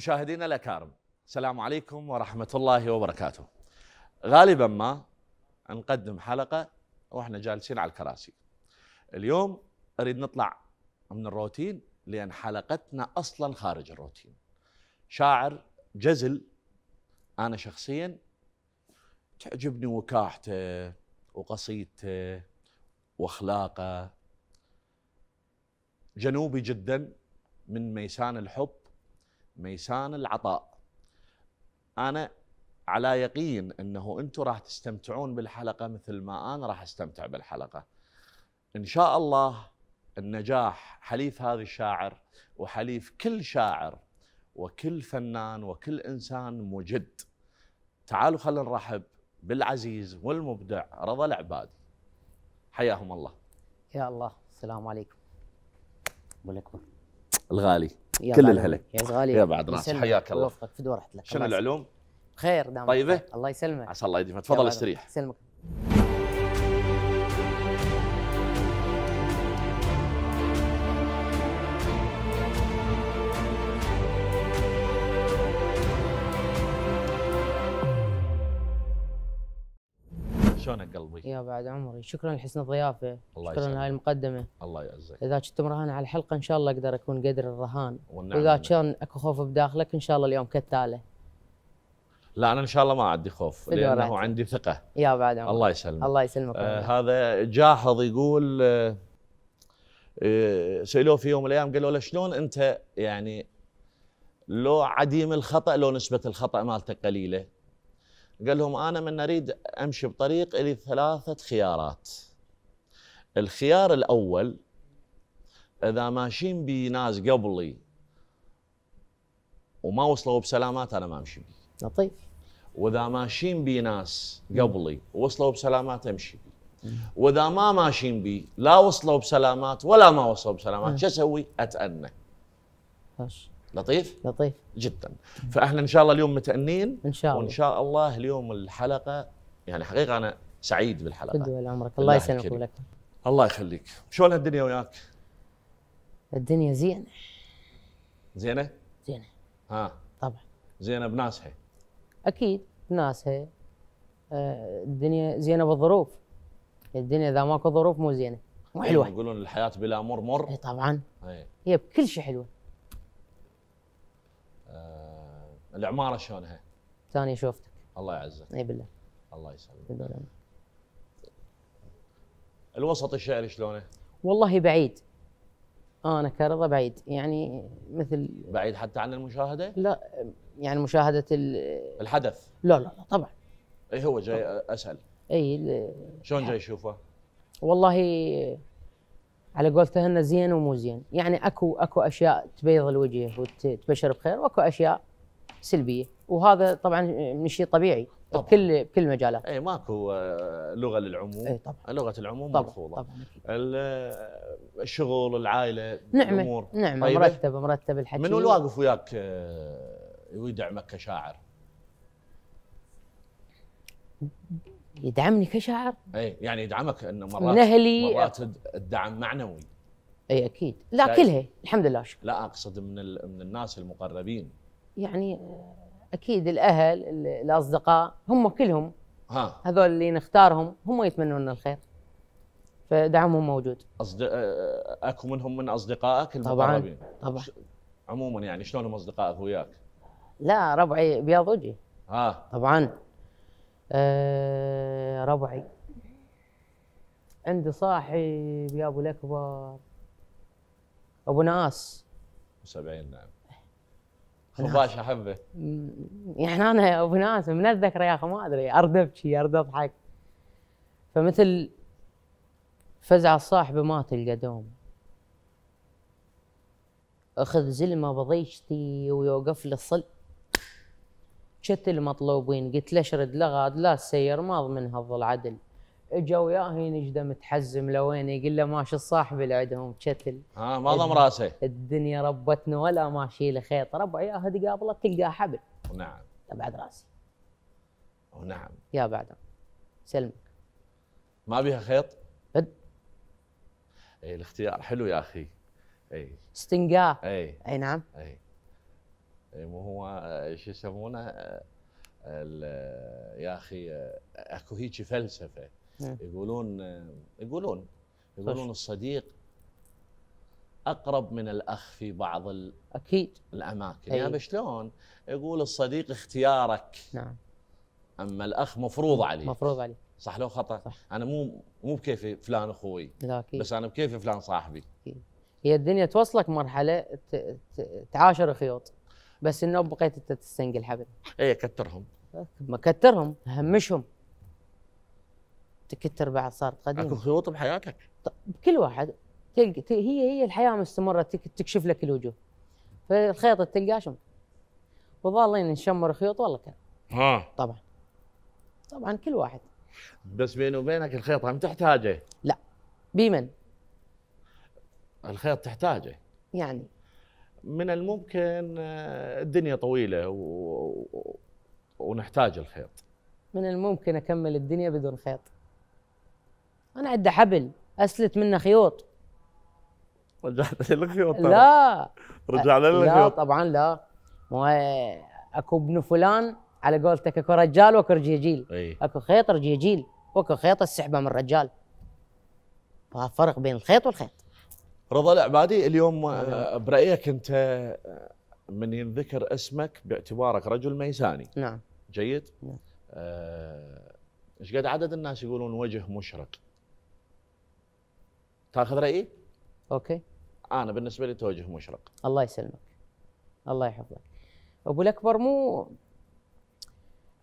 مشاهدينا الأكارم السلام عليكم ورحمة الله وبركاته غالبا ما نقدم حلقة وإحنا جالسين على الكراسي اليوم أريد نطلع من الروتين لأن حلقتنا أصلا خارج الروتين شاعر جزل أنا شخصيا تعجبني وكاحته وقصيدته واخلاقه جنوبي جدا من ميسان الحب ميسان العطاء انا على يقين انه انتم راح تستمتعون بالحلقه مثل ما انا راح استمتع بالحلقه ان شاء الله النجاح حليف هذا الشاعر وحليف كل شاعر وكل فنان وكل انسان مجد تعالوا خلينا نرحب بالعزيز والمبدع رضا العباد حياهم الله يا الله السلام عليكم بالأكبر الغالي كل الهلا يا غالي يا بعد راس حياك الله وفقك في دور رحت لك شنو العلوم؟ خير دام طيبه الله يسلمك عسى الله يديمك تفضل استريح يسلمك يا بعد عمري شكرا لحسن الضيافه الله شكرا لهاي المقدمه الله يعزك اذا كنت مراهن على الحلقه ان شاء الله اقدر اكون قدر الرهان واذا كان اكو خوف بداخلك ان شاء الله اليوم كالتالي لا انا ان شاء الله ما عندي خوف لانه رأيك. عندي ثقه يا بعد عمري الله يسلمك الله يسلمك آه هذا جاحظ يقول آه،, آه سالوه في يوم من الايام قالوا له شلون انت يعني لو عديم الخطا لو نسبه الخطا مالتك قليله قال لهم أنا من أريد أمشي بطريق إلي ثلاثة خيارات الخيار الأول إذا ماشيين بي ناس قبلي وما وصلوا بسلامات أنا ما أمشي بيه لطيف وإذا ماشيين بي ناس قبلي وصلوا بسلامات أمشي واذا ما ماشيين بي لا وصلوا بسلامات ولا ما وصلوا بسلامات شو اسوي؟ اتأنى. لطيف؟ لطيف جدا فاحنا ان شاء الله اليوم متأنين ان شاء الله وان شاء الله اليوم الحلقه يعني حقيقه انا سعيد بالحلقه تدوى عمرك الله يسلمك لك الله يخليك شلون الدنيا وياك؟ الدنيا زينه زينه؟ زينه ها طبعا زينه بناسها اكيد بناسها آه، الدنيا زينه بالظروف الدنيا اذا ماكو ظروف مو زينه مو إيه، حلوه يقولون الحياه بلا مر مر اي طبعا إيه. هي بكل شيء حلوه العماره شلونها؟ ثاني شوفتك الله يعزك اي بالله الله يسلمك الوسط الشعري شلونه؟ والله بعيد انا كرضا بعيد يعني مثل بعيد حتى عن المشاهده؟ لا يعني مشاهده الحدث لا لا لا طبعا اي هو جاي طبعًا. اسال اي شلون جاي يشوفه؟ والله على قولته انه زين ومو زين، يعني اكو اكو اشياء تبيض الوجه وتبشر بخير واكو اشياء سلبيه وهذا طبعا شيء طبيعي طبعا. بكل بكل المجالات اي ماكو آه، لغه للعموم اي طبعا لغه العموم طبعا. مرفوضه طبعا. آه، الشغل العائله نعمه الامور نعمه طيبة. مرتب مرتب الحكي منو اللي واقف وياك ويدعمك آه، كشاعر؟ يدعمني كشاعر؟ اي يعني يدعمك انه مرات من اهلي مرات الدعم معنوي اي اكيد لا كلها الحمد لله شكرا. لا اقصد من من الناس المقربين يعني اكيد الاهل الاصدقاء هم كلهم ها. هذول اللي نختارهم هم يتمنون لنا الخير فدعمهم موجود أصد... آه، اكو منهم من اصدقائك المقربين طبعا طبعا عموما يعني شلون هم اصدقائك وياك؟ لا ربعي بياض وجهي ها طبعا أه ربعي عندي صاحب يا ابو الاكبر ابو ناس 70 نعم مباشر احبه يعني انا ابو ناس من الذكرى يا اخي ما ادري ارد ابكي ارد اضحك فمثل فزع الصاحب ما تلقى دوم اخذ زلمه بضيشتي ويوقف لي الصل شت المطلوبين قلت له اشرد لغاد لا السير ما اضمنها الظل عدل اجا وياه نجده متحزم لوين يقول له ماشي الصاحب اللي عندهم كتل اه ما ضم راسه الدنيا ربتنا ولا ماشي له خيط طيب ربع ياه قابله تلقاه حبل نعم طيب بعد راسي نعم يا بعد سلمك ما بيها خيط؟ بد اي الاختيار حلو يا اخي اي استنقاء اي اي نعم اي إيه، مو هو إيه، شو يسمونه إيه، يا اخي اكو هيك فلسفه نعم. يقولون يقولون يقولون الصديق اقرب من الاخ في بعض اكيد الاماكن يا يعني شلون يقول الصديق اختيارك نعم اما الاخ مفروض عليك مفروض عليك صح لو خطا صح. انا مو مو بكيفي فلان اخوي لا أكيد. بس انا بكيفي فلان صاحبي أكيد. هي الدنيا توصلك مرحله تعاشر خيوط بس انه بقيت انت تستنقل حبل اي كترهم كثرهم همشهم تكثر بعد صار قديم اكو خيوط بحياتك بكل واحد تلقى هي هي الحياه مستمره تكشف لك الوجوه فالخيط شم وظالين نشمر خيوط والله كان ها طبعا طبعا كل واحد بس بيني وبينك الخيط عم تحتاجه لا بمن الخيط تحتاجه يعني من الممكن آه، الدنيا طويله و... و... ونحتاج الخيط من الممكن اكمل الدنيا بدون خيط انا عندي حبل اسلت منه خيوط رجعت للخيوط لا رجع للخيوط لا طبعا لا مو اكو ابن فلان على قولتك اكو رجال واكو رجيجيل أي. اكو خيط رجيجيل واكو خيط السحبه من الرجال فرق بين الخيط والخيط رضا العبادي اليوم آه، برايك انت آه، من ينذكر اسمك باعتبارك رجل ميساني نعم جيد؟ نعم آه، ايش آه قد عدد الناس يقولون وجه مشرق؟ تاخذ رايي؟ اوكي انا بالنسبه لي توجه مشرق الله يسلمك الله يحفظك ابو الاكبر مو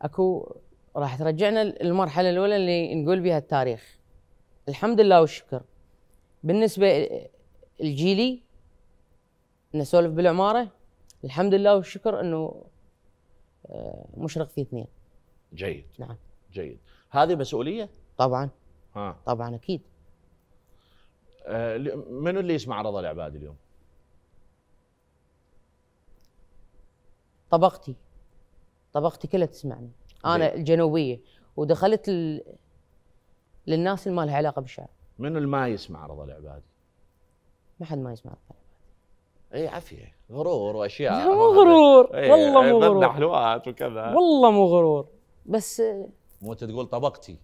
اكو راح ترجعنا للمرحله الاولى اللي نقول بها التاريخ الحمد لله والشكر بالنسبه الجيلي نسولف بالعماره الحمد لله والشكر انه آه، مشرق في اثنين جيد نعم جيد هذه مسؤوليه طبعا ها. طبعا اكيد آه، منو اللي يسمع رضا العباد اليوم؟ طبقتي طبقتي كلها تسمعني انا دي. الجنوبيه ودخلت ال... للناس اللي ما لها علاقه بالشعر منو اللي ما يسمع رضا العبادي؟ ما حد ما يسمع رضا العبادي اي عافيه غرور واشياء مو غرور إيه. والله مو غرور حلوات وكذا والله مو غرور بس مو انت تقول طبقتي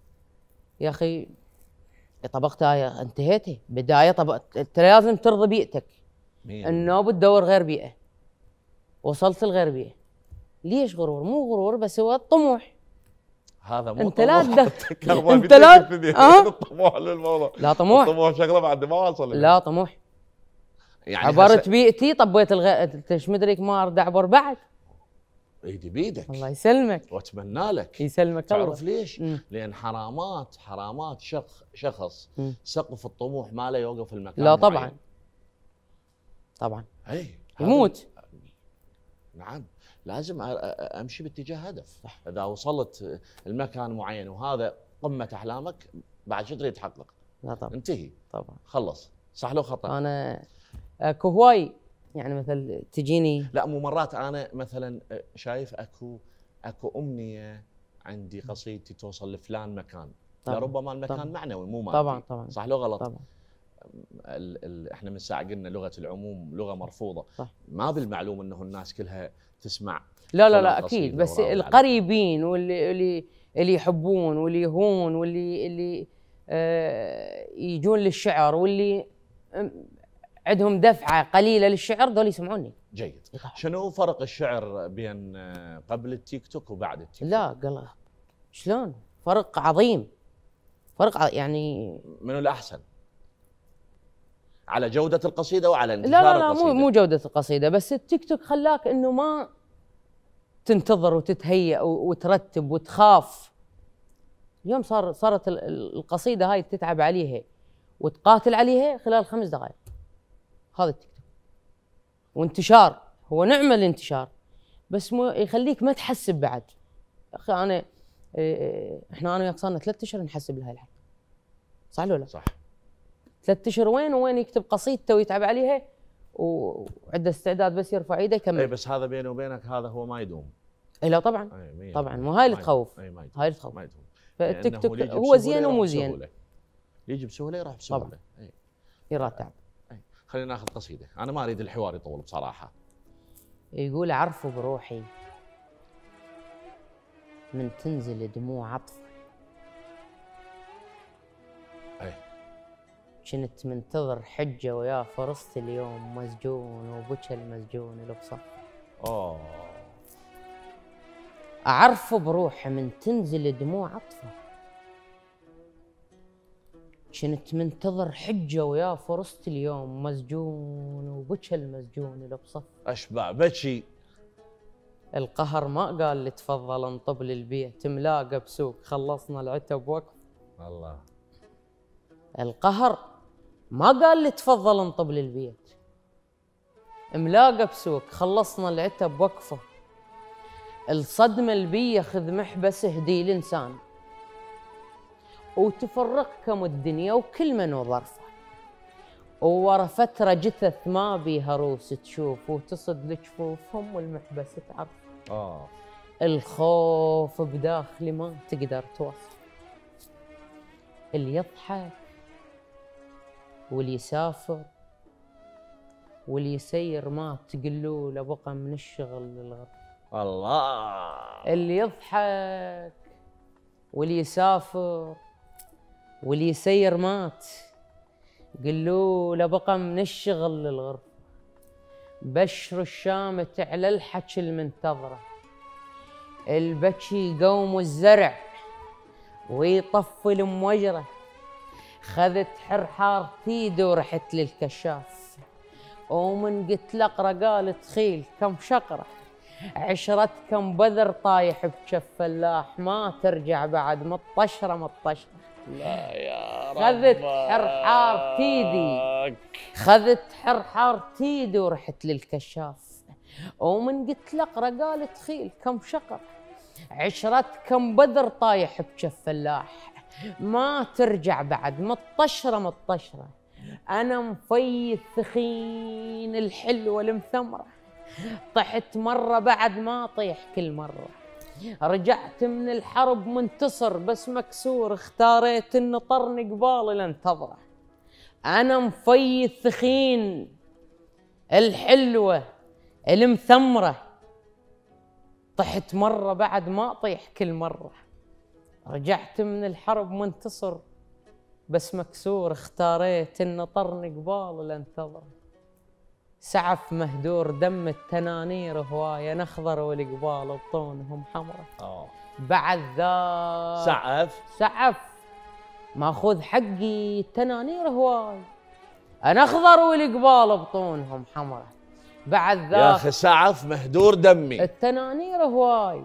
يا اخي طبقتها آية، انتهيتي بدايه طبقت انت لازم ترضي بيئتك انه بتدور غير بيئه وصلت لغير بيئه ليش غرور مو غرور بس هو الطموح هذا مو انت لا انت لا الطموح آه؟ للموضوع لا طموح الطموح شغله بعد ما وصل لا طموح يعني عبرت بيئتي طبيت الغ... ايش مدريك ما ارد اعبر بعد ايدي بيدك الله يسلمك واتمنى لك يسلمك تعرف الله. ليش؟ مم. لان حرامات حرامات شخ شخص مم. سقف الطموح ما لا يوقف المكان لا طبعا معين. طبعا اي يموت نعم لازم امشي باتجاه هدف صح. اذا وصلت المكان معين وهذا قمه احلامك بعد شو تريد تحقق لا طبعا انتهي طبعا خلص صح لو خطا انا اكو هواي يعني مثلا تجيني لا مو مرات انا مثلا شايف اكو اكو امنيه عندي قصيدتي توصل لفلان مكان طبعًا لربما المكان طبعًا معنوي مو مادي طبعا طبعا صح لو غلط طبعا الـ الـ احنا من ساعه قلنا لغه العموم لغه مرفوضه صح. ما بالمعلوم انه الناس كلها تسمع لا لا لا اكيد بس القريبين واللي اللي اللي يحبون واللي يهون واللي اللي آه يجون للشعر واللي عندهم دفعه قليله للشعر دول يسمعوني جيد شنو فرق الشعر بين آه، قبل التيك توك وبعد التيك توك؟ لا قال شلون فرق عظيم فرق يعني منو الاحسن على جوده القصيده وعلى انتشار القصيدة لا, لا لا مو مو جوده القصيده بس التيك توك خلاك انه ما تنتظر وتتهيأ وترتب وتخاف اليوم صار صارت القصيده هاي تتعب عليها وتقاتل عليها خلال خمس دقائق هذا التيك توك وانتشار هو نعمه الانتشار بس مو يخليك ما تحسب بعد اخي انا إيه، احنا انا وياك صارنا ثلاث اشهر نحسب لهاي الحكي صح ولا لا؟ صح ثلاث اشهر وين وين يكتب قصيدته ويتعب عليها وعنده استعداد بس يرفع ايده يكمل اي بس هذا بيني وبينك هذا هو ما يدوم اي لا طبعا أي طبعا مو هاي اللي تخوف إيه، هاي اللي تخوف ما يدوم فالتيك توك هو زين ومو زين يجي بسهوله يروح بسهوله طبعا إيه. يراتب خلينا ناخذ قصيده انا ما اريد الحوار يطول بصراحه يقول عرفوا بروحي من تنزل دموع عطفي اي كنت منتظر حجه ويا فرصتي اليوم مسجون وبكى المسجون لو اوه أعرف بروحي من تنزل دموع عطفه كنت منتظر حجه ويا فرصت اليوم مسجون وبكى المسجون لو بصف اشبع بكي القهر ما قال لي تفضل انطب للبيت ملاقى بسوق خلصنا العتب وقف الله القهر ما قال لي تفضل انطب للبيت ملاقى بسوق خلصنا العتب وقفه الصدمة البية خذ محبس هدي الإنسان وتفرقكم الدنيا وكل من وظرفه وورا فترة جثث ما بيها روس تشوف وتصد لجفوفهم والمحبس تعرف آه. الخوف بداخلي ما تقدر توصف اللي يضحك واللي يسافر واللي يسير ما تقلوا له بقى من الشغل للغرب الله اللي يضحك واللي يسافر واللي يسير مات قل له لبقى من الشغل للغرفة بشر الشامت على الحكي المنتظرة البكي يقوم الزرع ويطفي الموجرة خذت حر حارتي ورحت للكشاف ومن قلت لقرة قالت خيل كم شقرة عشرتكم بذر طايح بكف فلاح ما ترجع بعد مطشرة مطشرة لا يا رب خذت حرحار تيدي خذت حرحار تيدي ورحت للكشاف ومن قلت لك رقال تخيل كم شقر عشرة كم بدر طايح بشف فلاح ما ترجع بعد مطشرة مطشرة أنا مفي الثخين الحلوة المثمرة طحت مرة بعد ما أطيح كل مرة رجعت من الحرب منتصر بس مكسور اختاريت ان طرني قبالي لن انا مفي الثخين الحلوه المثمره طحت مره بعد ما اطيح كل مره رجعت من الحرب منتصر بس مكسور اختاريت ان طرني قبالي لن سعف مهدور دم التنانير هوايه نخضر والقبال بطونهم حمرة آه. بعد ذا سعف سعف ماخذ حقي التنانير هواي انا اخضر والقبال بطونهم حمرة بعد ذا يا اخي سعف مهدور دمي التنانير هواي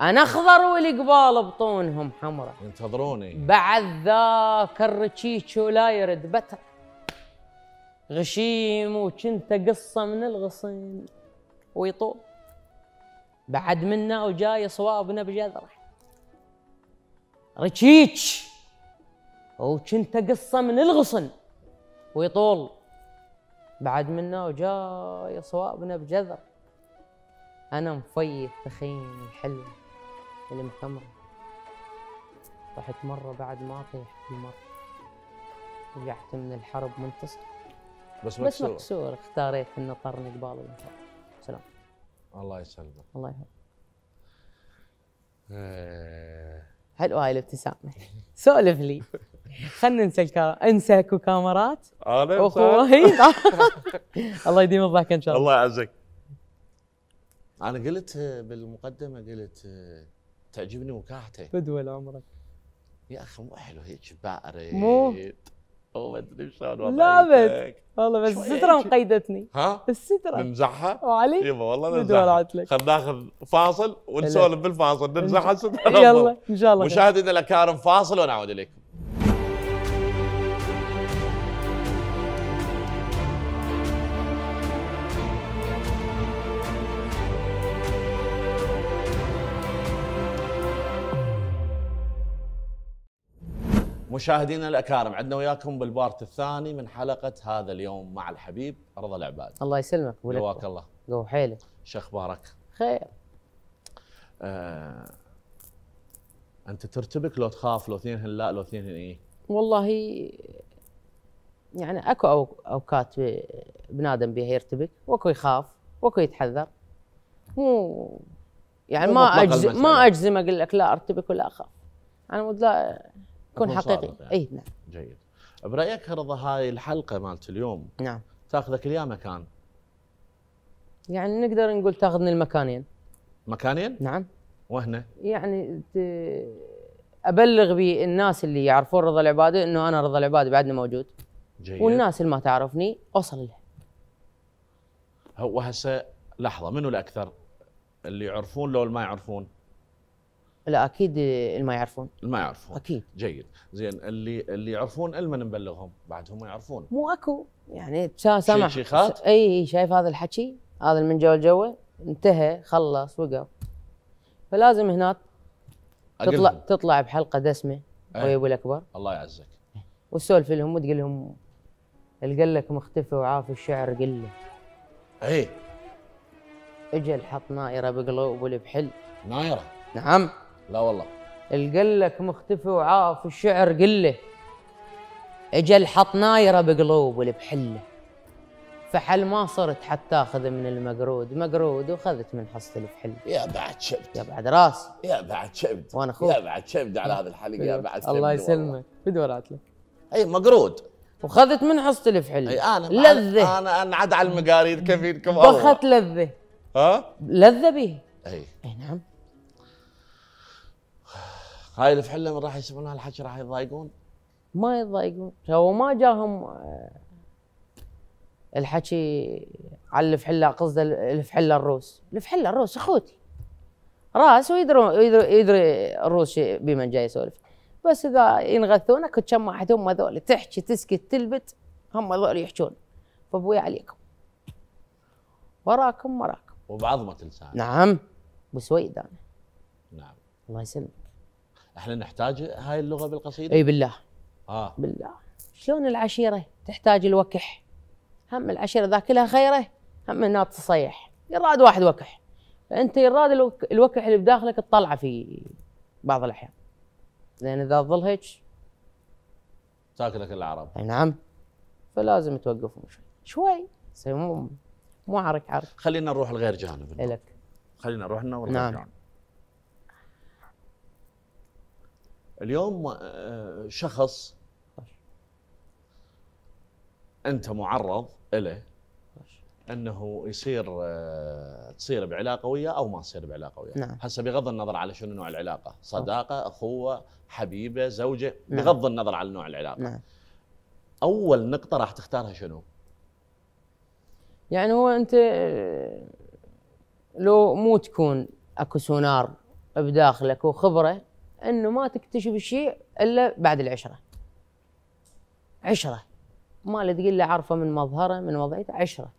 انا اخضر والقبال بطونهم حمرة ينتظروني بعد ذاك الرشيش ولا يرد بتر غشيم وكنت قصه من الغصن ويطول بعد منا وجاي صوابنا بجذره رشيش وكنت قصه من الغصن ويطول بعد منا وجاي صوابنا بجذر انا مفيف تخين الحلو المكمر رحت مره بعد ما طيحت المرة رجعت من الحرب منتصر بس مكسور بس مكسور اختاريت انه طرني قبال سلام الله يسلمك الله يهديك آه. حلوه هاي الابتسامه سولف لي خلنا ننسى انسى اكو كاميرات انا الله يديم الضحك ان شاء الله الله يعزك انا قلت بالمقدمه قلت آه، تعجبني مكاحته بدوى عمرك يا اخي مو حلو هيك بارد مو هو ادري شلون بس والله بس الستره مقيدتني ها الستره نمزحها وعلي يبا والله نمزحها خلينا ناخذ فاصل ونسولف بالفاصل نمزحها الستره يلا ان شاء الله مشاهدينا الاكارم فاصل ونعود اليكم مشاهدينا الاكارم عندنا وياكم بالبارت الثاني من حلقه هذا اليوم مع الحبيب رضا العباد الله يسلمك ولك الله جو حيلك شو اخبارك؟ خير آه انت ترتبك لو تخاف لو اثنين لا لو اثنين ايه والله يعني اكو اوقات بنادم بيها يرتبك واكو يخاف واكو يتحذر مو يعني ما اجزم ما اجزم اقول لك لا ارتبك ولا اخاف انا مود لا يكون حقيقي يعني. اي نعم جيد برايك رضا هاي الحلقه مالت اليوم نعم تاخذك ليا مكان يعني نقدر نقول تاخذني المكانين مكانين؟ نعم وهنا؟ يعني ابلغ بالناس اللي يعرفون رضا العبادي انه انا رضا العبادي بعدني موجود جيد والناس اللي ما تعرفني اوصل لها هو هسه لحظه منو الاكثر؟ اللي يعرفون لو ما يعرفون؟ لا اكيد اللي ما يعرفون ما يعرفون اكيد جيد زين اللي اللي يعرفون المن نبلغهم بعد هم يعرفون مو اكو يعني سامع شيخات اي شايف هذا الحكي هذا من جو جوه انتهى خلص وقف فلازم هناك تطلع أقلهم. تطلع بحلقه دسمه ويا إيه. ابو الاكبر الله يعزك وتسولف لهم وتقول لهم القل لك مختفي وعافي الشعر قله إيه. اي اجل حط نائره بقلوب والبحل نائره نعم لا والله القلك مختفي وعاف الشعر قله اجل حط نايره بقلوب والبحله فحل ما صرت حتى اخذ من المقرود مقرود وخذت من حصة الفحل يا بعد شبد يا بعد راس يا بعد شبد وانا اخوك يا بعد شبد على هذه الحلقه يا بعد الله يسلمك بدي ورات اي مقرود وخذت من حصة الفحل اي انا لذه انا انعد على المقاريد كفينكم الله بخت لذه ها لذه به اي اي نعم هاي الفحله من راح يسمعون هالحكي راح يتضايقون؟ ما يتضايقون هو ما جاهم آه، الحكي على الفحله قصده الفحله الروس الفحله الروس اخوتي راس ويدرون يدري يدري الروس بمن جاي يسولف بس اذا ينغثونك كم واحد هم ذول تحكي تسكت تلبت هم ذول يحجون فابوي عليكم وراكم وراكم وبعظمه انسان نعم بسويد انا نعم الله يسلمك احنا نحتاج هاي اللغه بالقصيده؟ اي بالله اه بالله شلون العشيره تحتاج الوكح هم العشيره ذاك لها خيره هم انها تصيح يراد واحد وكح فانت يراد الوكح اللي بداخلك تطلعه في بعض الاحيان لان اذا تظل هيك تاكلك العرب اي نعم فلازم توقفهم شوي شوي مو مو عرك عرك خلينا نروح لغير جانب لك خلينا نروح لنا نعم. جانب اليوم آه، شخص انت معرض له انه يصير آه، تصير بعلاقه وياه او ما تصير بعلاقه وياه نعم. هسه بغض النظر على شنو نوع العلاقه صداقه اخوه حبيبه زوجه نعم. بغض النظر على نوع العلاقه نعم. اول نقطه راح تختارها شنو يعني هو انت آه، لو مو تكون اكو سونار بداخلك وخبره انه ما تكتشف الشيء الا بعد العشره عشره ما له تقول عارفه من مظهره من وضعيته إيه، عشره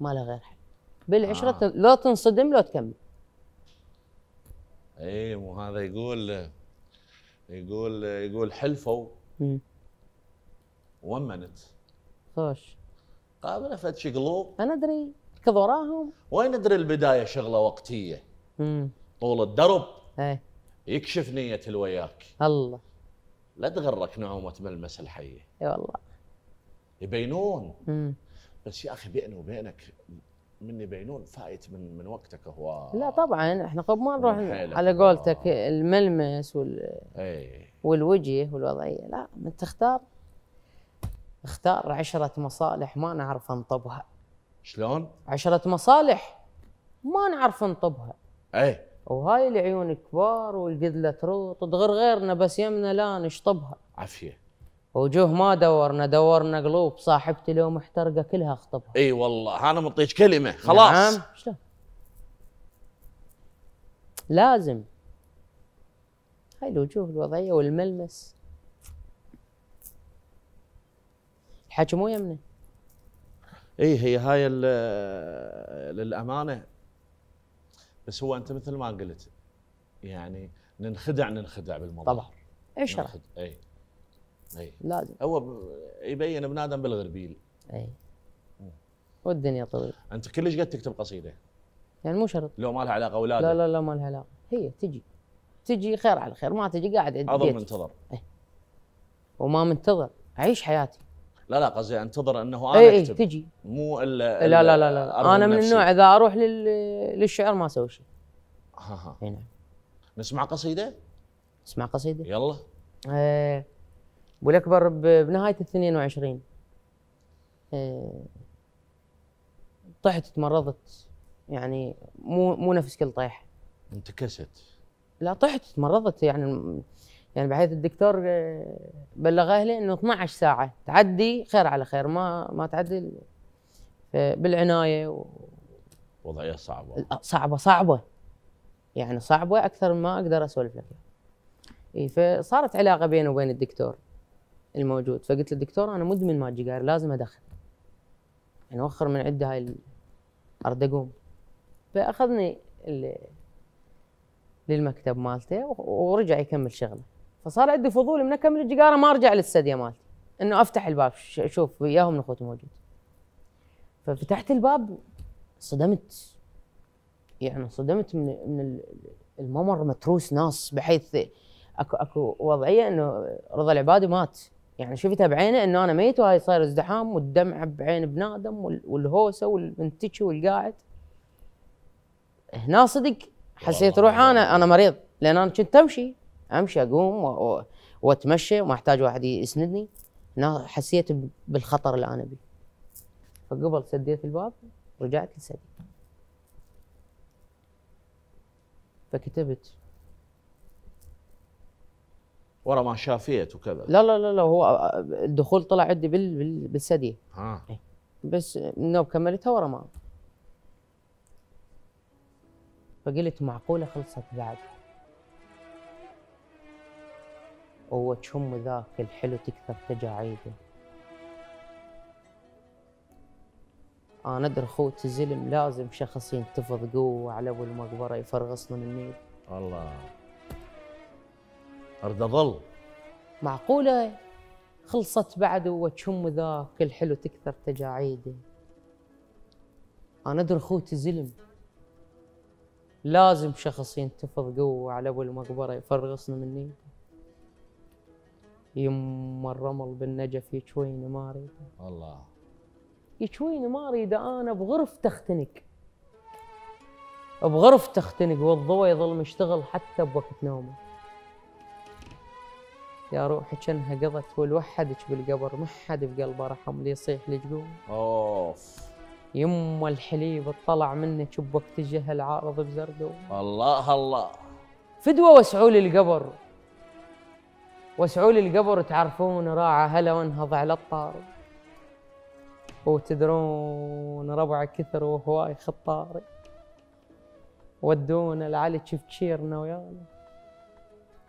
ما له غير حل بالعشره آه. لا تنصدم لو تكمل اي مو هذا يقول يقول يقول حلفوا ومنت خوش قابله فتش قلوب انا ادري كذوراهم وراهم وين ادري البدايه شغله وقتيه مم. طول الدرب ايه يكشف نية الوياك الله لا تغرك نعومة ملمس الحية اي والله يبينون مم. بس يا اخي بيني وبينك من يبينون فايت من من وقتك هو لا طبعا احنا قبل ما نروح على قولتك الملمس وال اي والوجه والوضعيه لا من تختار اختار عشرة مصالح ما نعرف نطبها شلون؟ عشرة مصالح ما نعرف نطبها اي وهاي العيون كبار والقذلة تروط تغر غيرنا بس يمنا لا نشطبها عافية وجوه ما دورنا دورنا قلوب صاحبتي لو محترقة كلها اخطبها اي والله انا مطيش كلمة نعم. خلاص نعم شلون لازم هاي الوجوه الوضعية والملمس الحكي مو يمنا اي هي هاي للامانه بس هو انت مثل ما قلت يعني ننخدع ننخدع بالموضوع طبعا اي شرح اي اي لازم هو يبين بنادم بالغربيل اي والدنيا طويله انت كلش قد تكتب قصيده يعني مو شرط لو ما لها علاقه اولادك لا لا لا ما لها علاقه هي تجي تجي خير على خير ما تجي قاعد عندي منتظر اي وما منتظر اعيش حياتي لا لا قصدي انتظر انه انا اي إيه، اكتب تجي مو ال لا لا لا, لا. انا من النوع اذا اروح لل... للشعر ما اسوي شيء ها آه، آه. ها إيه، نعم نسمع قصيده؟ نسمع قصيده يلا آه ابو الاكبر بنهايه ال 22 آه طحت تمرضت يعني مو مو نفس كل طيح انتكست لا طحت تمرضت يعني يعني بحيث الدكتور آه، بلغ اهلي انه 12 ساعه تعدي خير على خير ما ما تعدي بالعنايه وضعيه صعبه صعبه صعبه يعني صعبه اكثر ما اقدر اسولف لك إيه، فصارت علاقه بيني وبين الدكتور الموجود فقلت للدكتور انا مدمن ماجي جاري لازم ادخل يعني وخر من عده هاي اردقوم فاخذني للمكتب مالته ورجع يكمل شغله فصار عندي فضول من اكمل الجيجاره ما ارجع للثديه مالتي انه افتح الباب اشوف وياهم من اخوتي موجود ففتحت الباب صدمت يعني صدمت من من الممر متروس ناس بحيث اكو اكو وضعيه انه رضا العبادي مات يعني شفتها بعينه انه انا ميت وهاي صاير ازدحام والدمع بعين بنادم والهوسه والمنتشي والقاعد هنا صدق حسيت روح انا انا مريض لان انا كنت امشي امشي اقوم واتمشى وما احتاج واحد يسندني حسيت بالخطر اللي انا بيه فقبل سديت الباب رجعت لسدي فكتبت ورا ما شافيت وكذا لا لا لا لا هو آه، الدخول طلع عندي بال بالثدي ها آه. بس النوم كملتها ورا ما فقلت معقوله خلصت بعد وهو تشم ذاك الحلو تكثر تجاعيده أنا أدري خوتي زلم لازم شخص ينتفض قوة على أبو المقبرة يفرغصنا من النيل الله أرد أظل معقولة خلصت بعد وتشم ذاك الحلو تكثر تجاعيده أنا أدري خوتي زلم لازم شخص ينتفض قوة على أبو المقبرة يفرغصنا من يده يم الرمل بالنجف يشويني ما اريد الله يشويني ما اريد انا بغرف اختنق بغرف اختنق والضوء يظل مشتغل حتى بوقت نومه يا روحي كانها قضت والوحدك بالقبر ما حد بقلبه رحم لي يصيح لي تقوم اوف يما الحليب طلع منك بوقت الجهل عارض بزردو الله الله فدوه وسعوا للقبر القبر وسعول القبر تعرفون راعى هلا وانهض على الطاري وتدرون ربع كثر وهواي خطاري ودونا لعلي تشفتشيرنا ويانا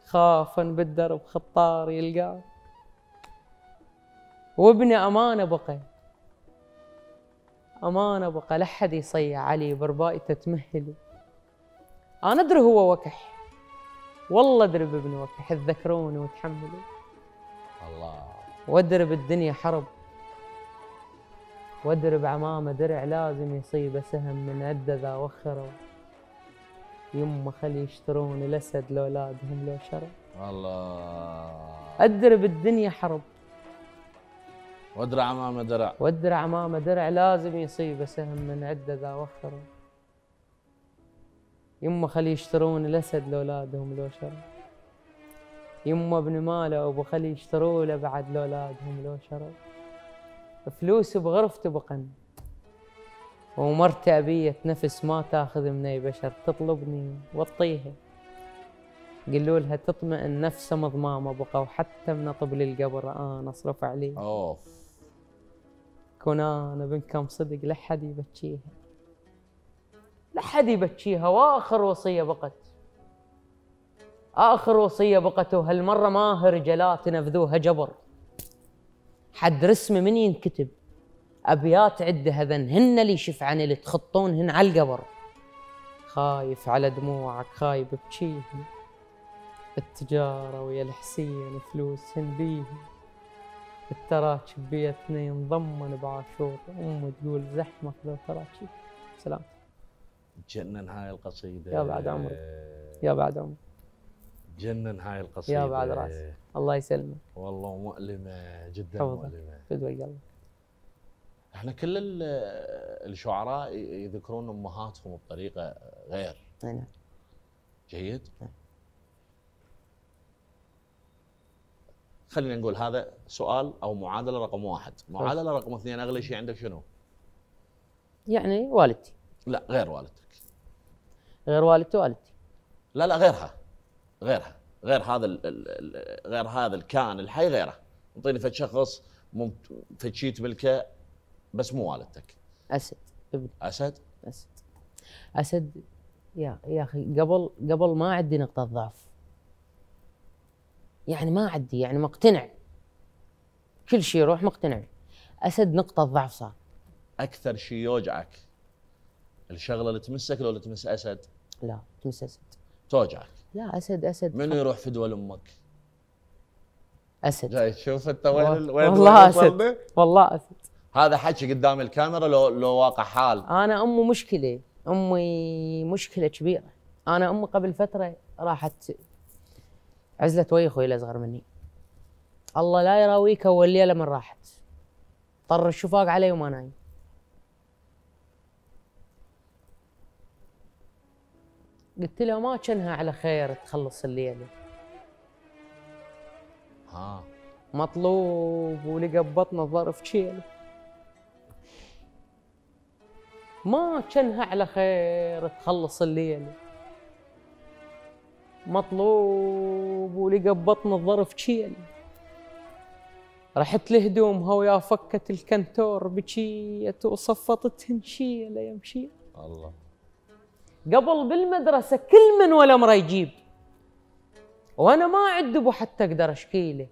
خافا بالدرب خطار يلقاه وابني امانه بقى امانه بقى لحد يصيع علي برباي تتمهلي انا ادري هو وكح والله ادرب ابن وقتي حتذكروني وتحملوا الله وادرب الدنيا حرب وادرب عمامه درع لازم يصيبه سهم من عده ذا وخره يمه خلي يشترون الاسد لاولادهم لو شرب الله ادرب الدنيا حرب وادرع عمامه درع وادرع عمامه درع لازم يصيبه سهم من عده ذا وخره يما خلي يشترون الأسد لأولادهم لو شروا يما ابن ماله أبو خلي يشتروا له بعد لأولادهم لو شروا فلوس بغرفته بقن ومرته أبية نفس ما تاخذ من اي بشر تطلبني وطيها قالوا لها تطمئن نفسه مضمامة بقى وحتى من طبل القبر أنا أصرف عليه أوف كون أنا بنكم صدق لحد يبكيها لحد يبكيها واخر وصيه بقت اخر وصيه بقته هالمره ماهر جلات نفذوها جبر حد رسمه من ينكتب ابيات عده هذن هن اللي يشف عن اللي تخطونهن على القبر خايف على دموعك خايب بجيهن التجارة ويا الحسين فلوسهن بيهن التراكب بيتنا ينضمن بعاشور أمه تقول زحمة لو التراكب سلام تجنن هاي القصيده يا بعد عمري يا بعد عمري تجنن هاي القصيده يا بعد راسي الله يسلمك والله مؤلمه جدا مؤلمه فدوى الله احنا كل الشعراء يذكرون امهاتهم بطريقه غير نعم جيد نعم. خلينا نقول هذا سؤال او معادله رقم واحد، معادله رقم اثنين اغلى شيء عندك شنو؟ يعني والدتي لا غير والد غير والدتي ووالدتي لا لا غيرها غيرها غير هذا الـ الـ غير هذا الكائن الحي غيره انطيني فد شخص فتشيت ملكه بس مو والدتك اسد ابن اسد اسد اسد يا يا اخي قبل قبل ما عندي نقطه ضعف يعني ما عندي يعني مقتنع كل شيء يروح مقتنع اسد نقطه ضعف صار اكثر شيء يوجعك الشغله اللي تمسك لو اللي تمس اسد لا تمس اسد توجعك لا اسد اسد منو يروح في دول امك؟ اسد جاي تشوف انت وين وين والله اسد والله اسد هذا حكي قدام الكاميرا لو لو واقع حال انا امي مشكله امي مشكله كبيره انا امي قبل فتره راحت عزلت ويا اخوي الاصغر مني الله لا يراويك اول ليله من راحت طر الشفاق علي وما نايم قلت لها ما كانها على خير تخلص الليله ها مطلوب ولقى ببطنه ظرف شيل ما كانها على خير تخلص الليله مطلوب ولقى ببطنه ظرف شيل رحت لهدومها ويا فكت الكنتور بكيت وصفطتهن شيله يمشي الله قبل بالمدرسه كل من ولا مره يجيب وانا ما اعد ابو حتى اقدر اشكيله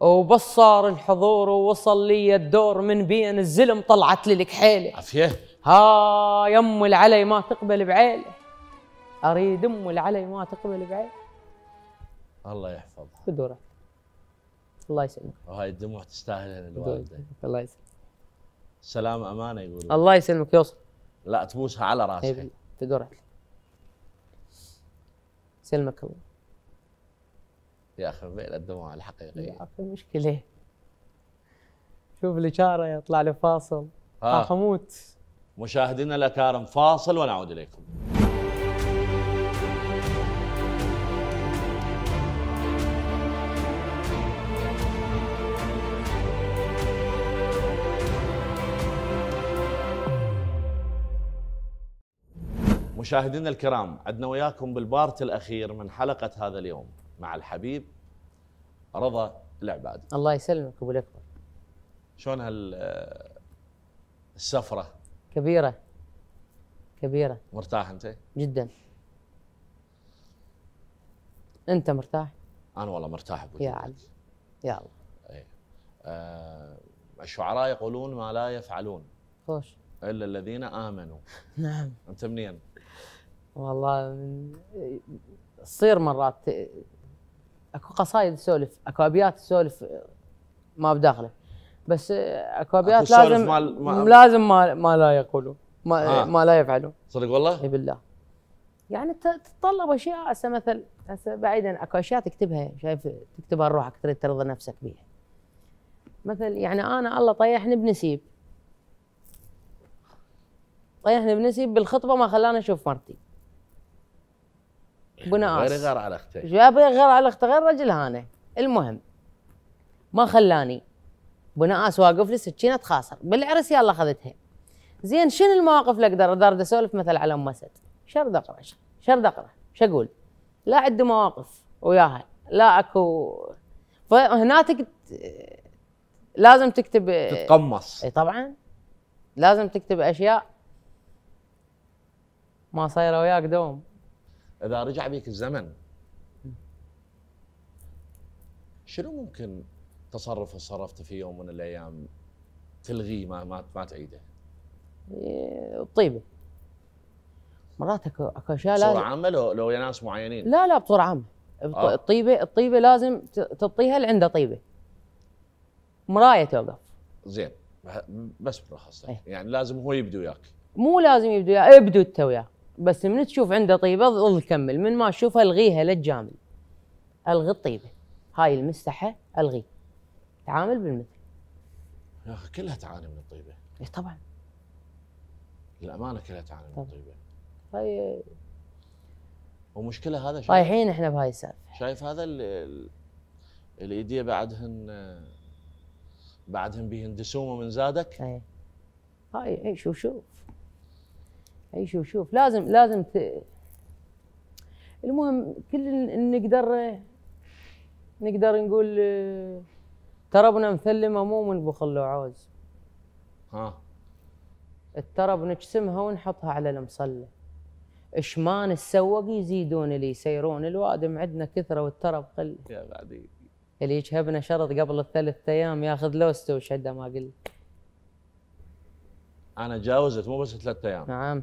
وبس صار الحضور ووصل لي الدور من بين الزلم طلعت لي الكحيله عافيه ها يم العلي ما تقبل بعيله اريد ام العلي ما تقبل بعيله الله يحفظها بدورة الله يسلمك وهاي الدموع تستاهلها الوالده الله يسلمك سلام امانه يقول الله يسلمك يوصل لا تبوسها على راسك إيه. تقرأ سلمك الله يا اخي ربيع الدموع الحقيقيه يا اخي المشكله شوف الاشاره يطلع لي فاصل اخ اموت مشاهدينا الاكارم فاصل ونعود اليكم مشاهدينا الكرام عدنا وياكم بالبارت الأخير من حلقة هذا اليوم مع الحبيب رضا العباد الله يسلمك أبو الأكبر شلون هالسفرة السفرة كبيرة كبيرة مرتاح أنت؟ جدا أنت مرتاح؟ أنا والله مرتاح أبو يا علي يا الله إيه. آه الشعراء يقولون ما لا يفعلون خوش إلا الذين آمنوا نعم أنت منين؟ والله تصير مرات اكو قصايد تسولف اكو ابيات تسولف ما بداخله بس اكو ابيات لازم مال ما لازم ما, ما لا يقولوا ما, آه. ما لا يفعلوا صدق والله؟ اي بالله يعني تتطلب اشياء هسه مثل هسه بعيدا اكو اشياء تكتبها شايف تكتبها لروحك تريد ترضى نفسك بيها مثل يعني انا الله طيحني بنسيب طيحني بنسيب بالخطبه ما خلاني اشوف مرتي بناس غير غير على اختك جاب غير على اخته غير رجل هانه المهم ما خلاني بناس واقف لي سكينه خاسر بالعرس يلا اخذتها زين شنو المواقف اللي اقدر اقدر اسولف مثل على ام اسد شرد اقرا شرد اقرا شو اقول؟ لا عندي مواقف وياها لا اكو فهنا تكت... لازم تكتب تتقمص اي طبعا لازم تكتب اشياء ما صايره وياك دوم اذا رجع بيك الزمن شنو ممكن تصرف صرفته في يوم من الايام تلغيه ما ما, ما تعيده؟ الطيبه مرات اكو اكو اشياء بصوره عامه لو لو يا ناس معينين لا لا بصوره عامه آه. الطيبه الطيبه لازم تعطيها اللي عنده طيبه مرايه توقف زين بس بلخص إيه. يعني لازم هو يبدو وياك مو لازم يبدو وياك ابدو انت وياه بس من تشوف عنده طيبه ظل كمل من ما اشوفها الغيها للجامل الغي الطيبه هاي المستحه الغي تعامل بالمثل يا اخي كلها تعاني من الطيبه اي طبعا الامانه كلها تعاني من الطيبه هاي آه. ومشكله هذا شايف طايحين احنا بهاي السالفه شايف هذا الايديه بعدهن آه، بعدهن بيهن دسومه من زادك اي هاي إيه، شوف شوف اي شوف شوف لازم لازم ت... المهم كل نقدر نقدر نقول تربنا مثلمه مو من بخل وعوز ها الترب نجسمها ونحطها على المصلى اشمان السوق يزيدون اللي يسيرون الوادم عندنا كثره والترب قله يا بعدين اللي يجهبنا شرط قبل الثلاث ايام ياخذ لوسته وشده ما قلت انا جاوزت مو بس ثلاث ايام نعم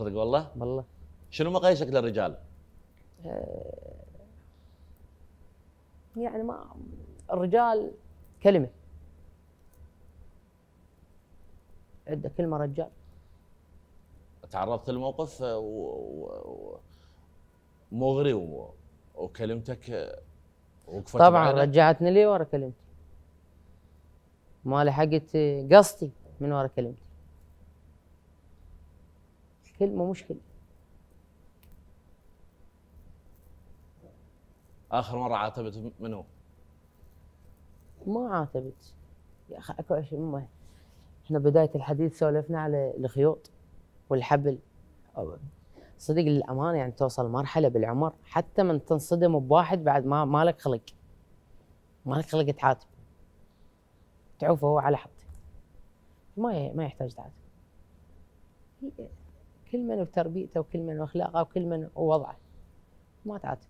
صدق والله؟ والله شنو مقاييسك للرجال؟ أه يعني ما الرجال كلمة عنده كلمة رجال تعرضت لموقف آه، مغري و... وكلمتك آه، وقفت طبعا معنا. رجعتني لي ورا كلمتي مالي حقت آه، قصدي من ورا كلمتي كلمة مشكلة آخر مرة عاتبت منو؟ ما عاتبت يا أخي أكو شيء ما احنا بداية الحديث سولفنا على الخيوط والحبل صدق للأمانة يعني توصل مرحلة بالعمر حتى من تنصدم بواحد بعد ما مالك خلق مالك خلق تعاتب تعوفه هو على حد ما ما يحتاج تعاتب كل من وتربيته وكل من واخلاقه وكل من ووضعه ما تعاتب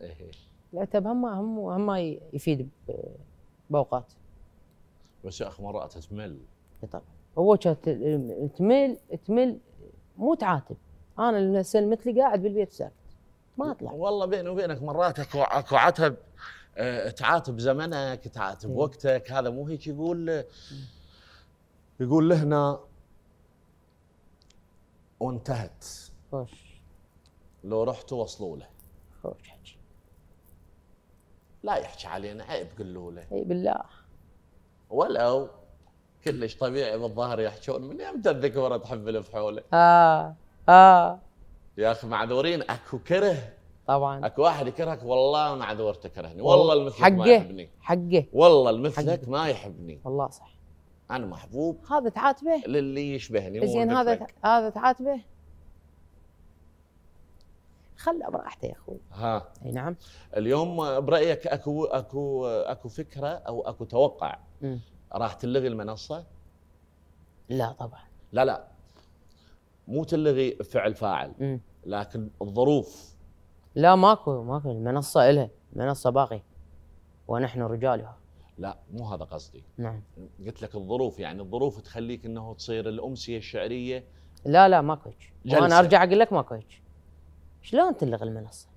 إيه،, ايه العتب هم هم هم يفيد باوقات بس يا اخي مرات تمل طبعا هو تمل تمل مو تعاتب انا المسل مثلي قاعد بالبيت ساكت ما اطلع والله بيني وبينك مرات اكو اكو عتب آه، تعاتب زمنك تعاتب وقتك هذا مو هيك يقول يقول لهنا وانتهت خوش لو رحتوا وصلوا له خوش لا يحكي علينا عيب قولوا له اي بالله ولو كلش طبيعي بالظاهر يحكون من امتى الذكوره تحب الفحوله اه اه يا اخي معذورين اكو كره طبعا اكو واحد يكرهك والله معذور تكرهني والله المثلك ما يحبني حقه والله المثلك ما يحبني والله صح انا محبوب هذا تعاتبه للي يشبهني زين هذا هذا تعاتبه خله براحته يا اخوي ها اي نعم اليوم برايك اكو اكو اكو فكره او اكو توقع م. راح تلغي المنصه؟ لا طبعا لا لا مو تلغي فعل فاعل م. لكن الظروف لا ماكو ماكو المنصه الها منصه باقيه ونحن رجالها لا مو هذا قصدي نعم قلت لك الظروف يعني الظروف تخليك انه تصير الامسيه الشعريه لا لا ماكو هيك وانا ارجع اقول لك ماكو هيك شلون تلغي المنصه؟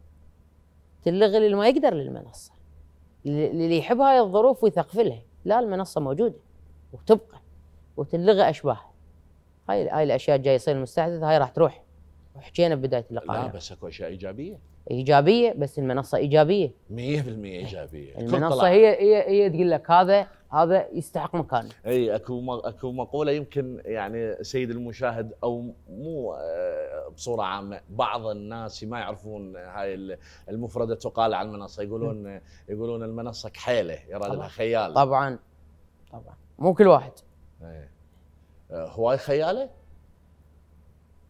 تلغي اللي ما يقدر للمنصه اللي يحب هاي الظروف ويثقفلها لها لا المنصه موجوده وتبقى وتلغي اشباه هاي هاي الاشياء جاي يصير المستحدث هاي راح تروح وحكينا ببدايه اللقاء لا بس اكو اشياء ايجابيه ايجابيه بس المنصه ايجابيه 100% ايجابيه المنصه هي هي هي تقول لك هذا هذا يستحق مكانه اي اكو اكو مقوله يمكن يعني سيد المشاهد او مو آه، بصوره عامه بعض الناس ما يعرفون هاي المفرده تقال على المنصه يقولون يقولون المنصه كحيله يرى لها خيال طبعا طبعا مو كل واحد آه، هواي خياله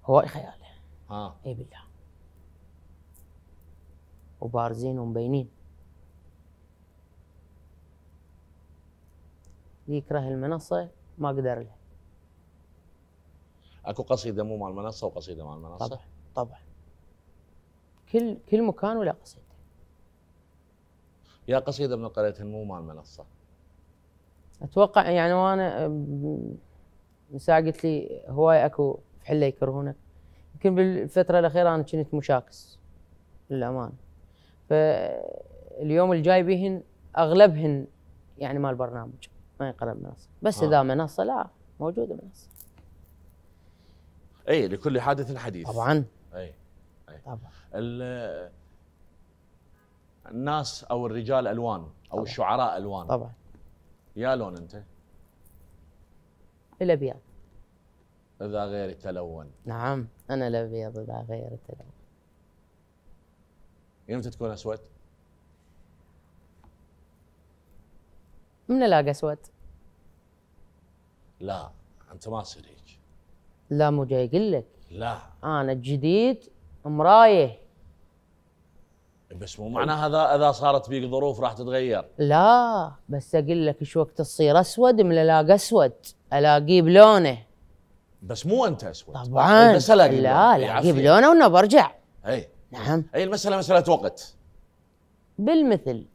هواي خياله اه اي بالله وبارزين ومبينين يكره المنصة ما قدر له اكو قصيدة مو مال المنصة وقصيدة مال المنصة طبعا طبعا كل كل مكان ولا قصيدة يا قصيدة من قريتها مو مال المنصة اتوقع يعني وانا مساء قلت لي هواي اكو في حله يكرهونك يمكن بالفتره الاخيره انا كنت مشاكس للامانه فاليوم الجاي بهن اغلبهن يعني مال برنامج ما ينقلب منصه بس آه. اذا منصه لا موجوده منصه اي لكل حادث حديث طبعا اي, أي. طبعا الناس او الرجال الوان او طبعًا. الشعراء الوان طبعا يا لون انت الابيض اذا غيري تلون نعم انا الابيض لا غير التلون يمتى تكون اسود؟ من الاقى اسود لا انت ما تصير هيك لا مو جاي اقول لك لا انا الجديد مرايه بس مو معنى هذا اذا صارت بيك ظروف راح تتغير لا بس اقول لك ايش وقت تصير اسود من الاقى اسود الاقيه بلونه بس مو انت اسود طبعا بس لا لا اجيب لونه وانه برجع اي نعم اي المساله مساله وقت بالمثل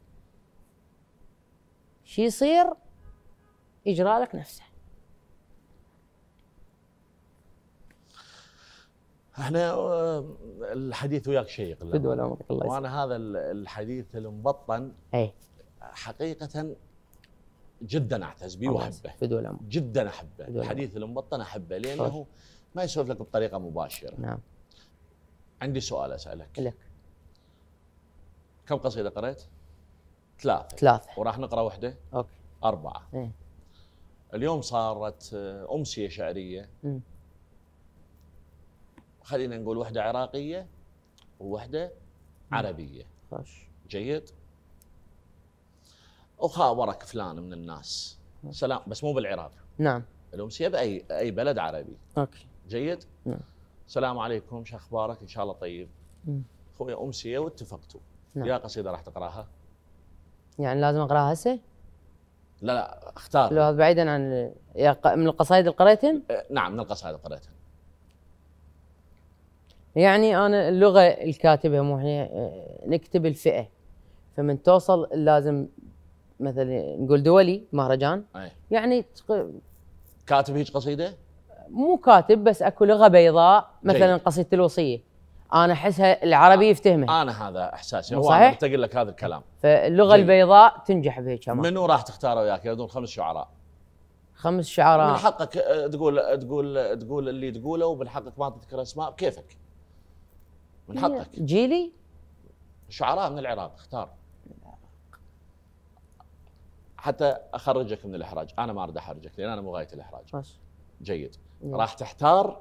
شو يصير اجرى لك نفسه احنا آه، الحديث وياك شيق الله وانا هذا الحديث المبطن اي حقيقه جدا اعتز به واحبه في دول جدا احبه حديث المبطن احبه لانه ما يسولف لك بطريقه مباشره نعم عندي سؤال اسالك لك كم قصيده قرأت؟ ثلاثة ثلاثة وراح نقرا واحدة؟ اوكي أربعة إيه؟ اليوم صارت آه، أمسية شعرية مم. خلينا نقول واحدة عراقية وواحدة عربية خش جيد وخابرك فلان من الناس سلام بس مو بالعراق نعم الامسيه باي اي بلد عربي اوكي جيد؟ نعم السلام عليكم شو اخبارك؟ ان شاء الله طيب اخوي امسيه واتفقتوا نعم. يا قصيده راح تقراها؟ يعني لازم اقراها هسه؟ لا لا اختار لو بعيدا عن من القصائد اللي قريتهن؟ أه، نعم من القصائد اللي قريتهن يعني انا اللغه الكاتبه مو احنا أه، نكتب الفئه فمن توصل لازم مثلا نقول دولي مهرجان أي. يعني تق... كاتب هيج قصيده؟ مو كاتب بس اكو لغه بيضاء مثلا قصيده الوصيه انا احسها العربي آه. يفتهمها انا هذا احساسي هو صحيح؟ انا لك هذا الكلام فاللغه جيد. البيضاء تنجح بهيج منو راح تختاره وياك يردون خمس شعراء؟ خمس شعراء من حقك آه، تقول آه، تقول آه، تقول اللي تقوله ومن حقك ما تذكر اسماء بكيفك من إيه، حقك جيلي شعراء من العراق اختار حتى اخرجك من الاحراج انا ما اريد احرجك لان انا مو غايه الاحراج ماشي جيد مم. راح تحتار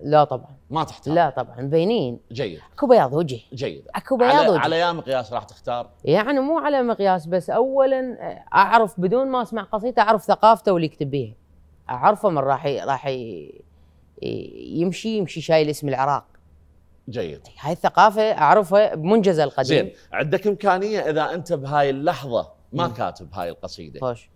لا طبعا ما تحتار لا طبعا مبينين جيد اكو بياض وجه جيد اكو بياض على وجه على يا مقياس راح تختار؟ يعني مو على مقياس بس اولا آه، اعرف بدون ما اسمع قصيده اعرف ثقافته واللي يكتب بيها اعرفه من راح راح يمشي يمشي شايل اسم العراق جيد هاي الثقافه اعرفها بمنجزه القديم زين عندك امكانيه اذا انت بهاي اللحظه ما كاتب هاي القصيده خوش طيب.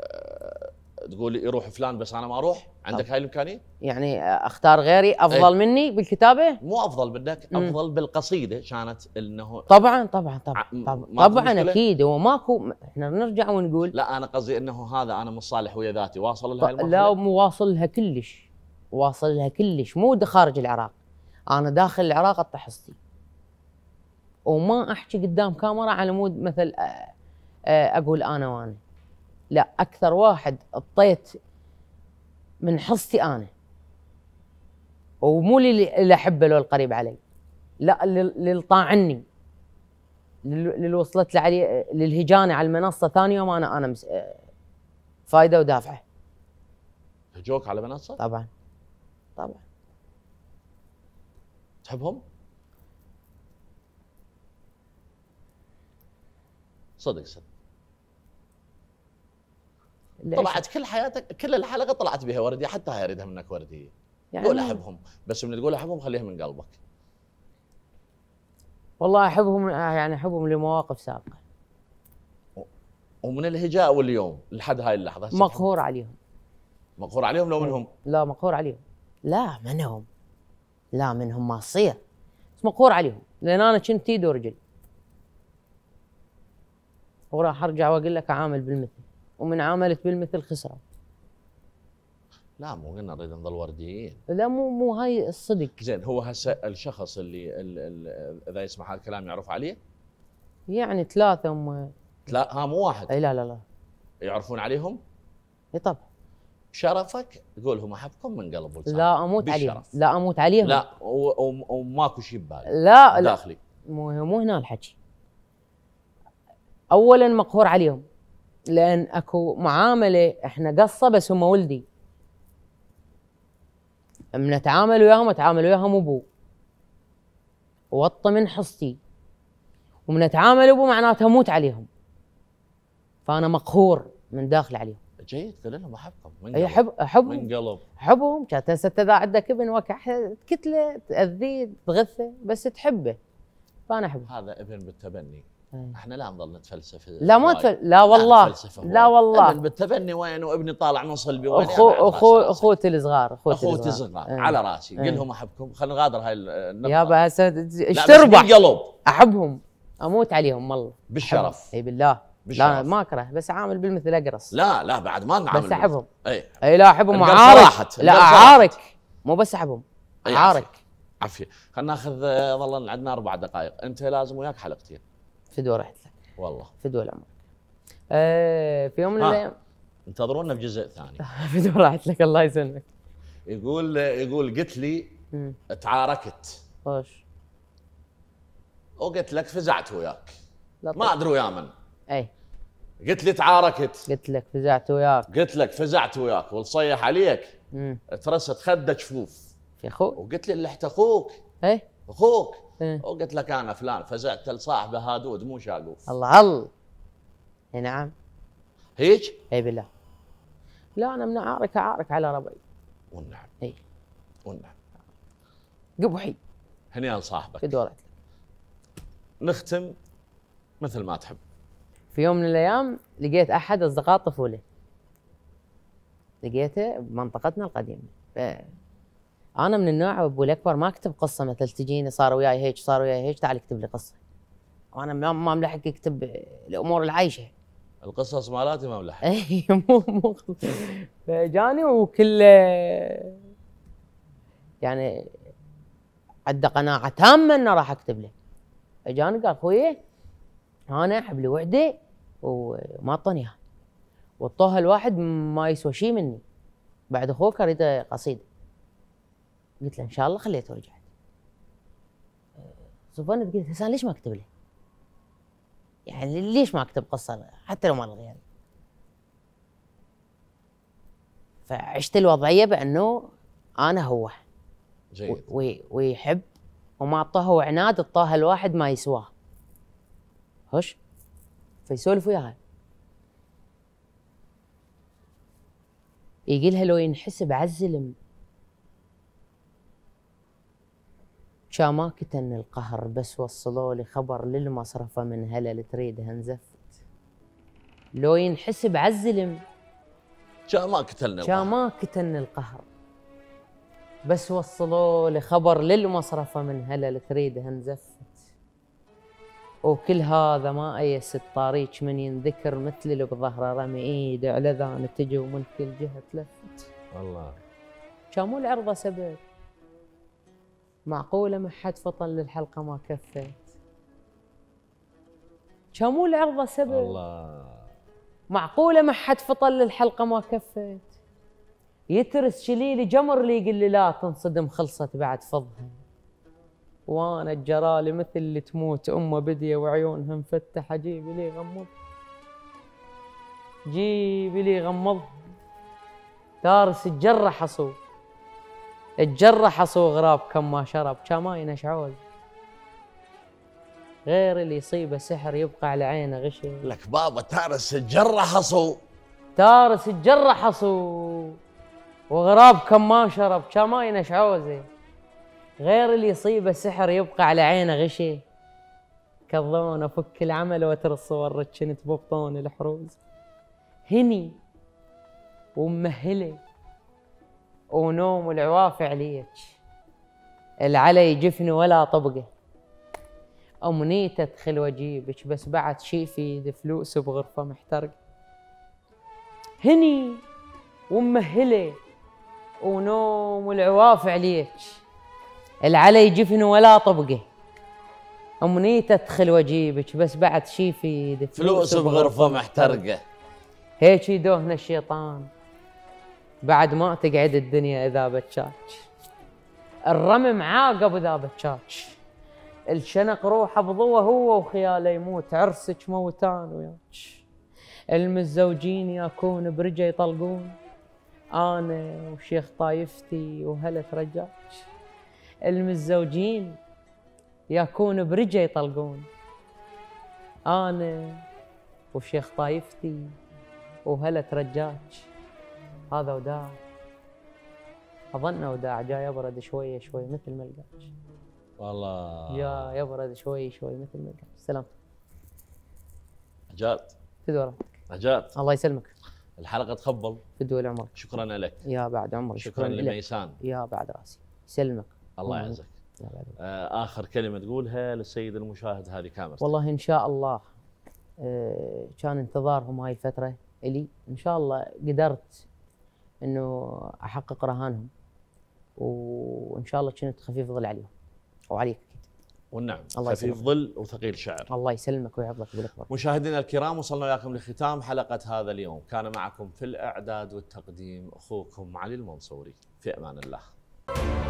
آه، تقول يروح فلان بس انا ما اروح طيب. عندك هاي الامكانيه يعني آه، اختار غيري إيه. افضل ايه؟ مني بالكتابه مو افضل منك افضل مم. بالقصيده كانت انه طبعا طبعا طبعا طبعا, طبعا اكيد هو ماكو احنا نرجع ونقول لا انا قصدي انه هذا انا مصالح ويا ذاتي واصل لها طيب، المرحله لا مو واصل لها كلش واصل لها كلش مو خارج العراق انا داخل العراق اطحستي وما احكي قدام كاميرا على مود مثل آه، آه، اقول انا وانا لا اكثر واحد اعطيت من حصتي انا ومو اللي احبه لو القريب علي لا للطاعني للي وصلت علي للهجانه على المنصه ثاني يوم انا انا مس... آه، فايده ودافعه هجوك على منصه؟ طبعا طبعا تحبهم؟ صدق صدق طلعت كل حياتك كل الحلقه طلعت بها ورديه حتى هاي اريدها منك ورديه يعني قول احبهم بس من تقول احبهم خليها من قلبك والله احبهم يعني احبهم لمواقف سابقه ومن الهجاء واليوم لحد هاي اللحظه مقهور عليهم مقهور عليهم لو منهم لا مقهور عليهم لا منهم لا منهم ما تصير بس مقهور عليهم لان انا كنت ايد ورجل وراح ارجع واقول لك عامل بالمثل ومن عاملت بالمثل خسروا لا مو قلنا نريد نظل ورديين لا مو مو هاي الصدق زين هو هسه الشخص اللي اذا يسمح هذا الكلام يعرف عليه؟ يعني ثلاثة هم لا ها مو واحد اي لا لا لا يعرفون عليهم؟ اي طبعا شرفك قولهم احبكم من قلب لا اموت عليهم لا اموت عليهم لا وماكو شيء ببالي لا لا داخلي مو مو هنا الحكي اولا مقهور عليهم لان اكو معامله احنا قصه بس هم ولدي من اتعامل وياهم اتعامل وياهم ابو وط من حصتي ومن اتعامل ابو معناته اموت عليهم فانا مقهور من داخل عليهم جيد قل لهم احبكم اي احب من قلب احبهم كانت هسه اذا عندك ابن وك تكتله تاذيه تغثه بس تحبه فانا احبه هذا ابن بالتبني إيه. احنا لا نظل نتفلسف لا ما تفل... لا والله لا, لا والله بالتبني وين وابني طالع صلبي وين اخو اخو اخوتي الصغار اخوتي الصغار, الصغار. ايه. على راسي إيه. قل لهم احبكم خلينا نغادر هاي النقطه يابا هسه ايش تربح احبهم اموت عليهم والله بالشرف اي بالله بالشرف. لا ما اكره بس عامل بالمثل اقرص لا لا بعد ما نعامل بس احبهم اي اي لا احبهم عارك لا عارك مو بس احبهم عارك عفية خلينا ناخذ آه، ظل عندنا اربع دقائق انت لازم وياك حلقتين فدوه رحت لك والله فدوه العمر آه في يوم من الايام انتظرونا بجزء ثاني فدوه راحت لك الله يسلمك يقول يقول قلت لي تعاركت وش وقلت لك فزعت وياك ما ادري ويا من اي قلت لي تعاركت قلت لك فزعت وياك قلت لك فزعت وياك والصيح عليك ترست خده جفوف يا اخوك وقلت لي لحت اخوك اي اخوك إيه. وقلت لك انا فلان فزعت لصاحبه هادود مو شاقوف الله الله اي نعم هيك؟ اي بالله لا انا من عارك عارك على ربعي والنعم اي والنعم قبحي هنيئا صاحبك دورك نختم مثل ما تحب في يوم من الايام لقيت احد اصدقاء طفولي لقيته بمنطقتنا القديمه إيه. انا من النوع ابو الاكبر ما اكتب قصه مثل تجيني صار وياي هيك صار وياي هيك تعال اكتب لي قصه وانا ما ملحق اكتب الامور العايشه القصص مالاتي ما ملحق اي مو مو فجاني وكل يعني عنده قناعه تامه انه راح اكتب له فجاني قال اخوي انا احب لي وحده وما اعطوني اياها وطوها الواحد ما يسوى شيء مني بعد اخوك اريد قصيده قلت له ان شاء الله خليته رجعت سبحان قلت حسان ليش ما اكتب له؟ يعني ليش ما اكتب قصه حتى لو ما الغيها يعني. فعشت الوضعيه بانه انا هو جيد ويحب وما اعطاه عناد اعطاه الواحد ما يسواه هش فيسولف وياها يقول لو ينحسب على ما كتن القهر بس وصلوا لي خبر للمصرفة من هلل تريدها انزفت لو ينحسب عالزلم كتن القهر ما كتن القهر بس وصلوا لي خبر للمصرفة من هلل تريدها انزفت وكل هذا ما ايس الطاريج من ينذكر مثل اللي بظهره رمي ايده على ذانه تجي ومن كل جهه تلفت والله مو العرضه سبب معقولة ما حد فطن للحلقة ما كفيت شامو العرضة سبب الله معقولة ما حد فطن للحلقة ما كفيت يترس شليلي جمر لي يقول لي لا تنصدم خلصت بعد فضها وانا الجرالي مثل اللي تموت امه بديه وعيونها مفتحه جيبي لي غمض جيبي لي غمض تارس الجرة حصو تجرح اصو غراب كم ما شرب شاماين اشعول غير اللي يصيبه سحر يبقى على عينه غشي لك بابا تارس تجرح اصو تارس تجرح اصو وغراب كم ما شرب شاماين اشعوزه غير اللي يصيبه سحر يبقى على عينه غشي كظون افك العمل واتر الصور رتشنت ببطون الحروز هني ومهله ونوم العوافي عليك العلي جفن ولا طبقه امنيت أدخل وأجيبك بس بعد شي في فلوس بغرفة محترقة هني ومهلة ونوم والعواف عليك العلي جفن ولا طبقه امنيت أدخل وأجيبك بس بعد شي في فلوس بغرفة محترقة هيك يدوهنا الشيطان بعد ما تقعد الدنيا اذا بتشاك الرمم عاقب اذا بتشاك الشنق روحه بضوه هو وخياله يموت عرسك موتان وياك المتزوجين ياكون برجه يطلقون انا وشيخ طايفتي وهلا رجاج المتزوجين ياكون برجه يطلقون انا وشيخ طايفتي وهلا رجاج هذا وداع اظنه وداع جاي يبرد شويه شوي مثل ما القاش والله يا يبرد شوي شوي مثل ما القاش سلام اجاد تدور اجاد الله يسلمك الحلقه تخبل فدوى عمرك شكرا لك يا بعد عمرك شكرا, شكرا لميسان يا بعد راسي يسلمك الله يعزك آه، اخر كلمه تقولها للسيد المشاهد هذه كاميرا والله ان شاء الله آه كان انتظارهم هاي الفتره الي ان شاء الله قدرت انه احقق رهانهم وان شاء الله كنت خفيف ظل عليهم وعليك والنعم الله خفيف يسلمك. ظل وثقيل شعر الله يسلمك ويحفظك بالاخبار مشاهدينا الكرام وصلنا وياكم لختام حلقه هذا اليوم كان معكم في الاعداد والتقديم اخوكم علي المنصوري في امان الله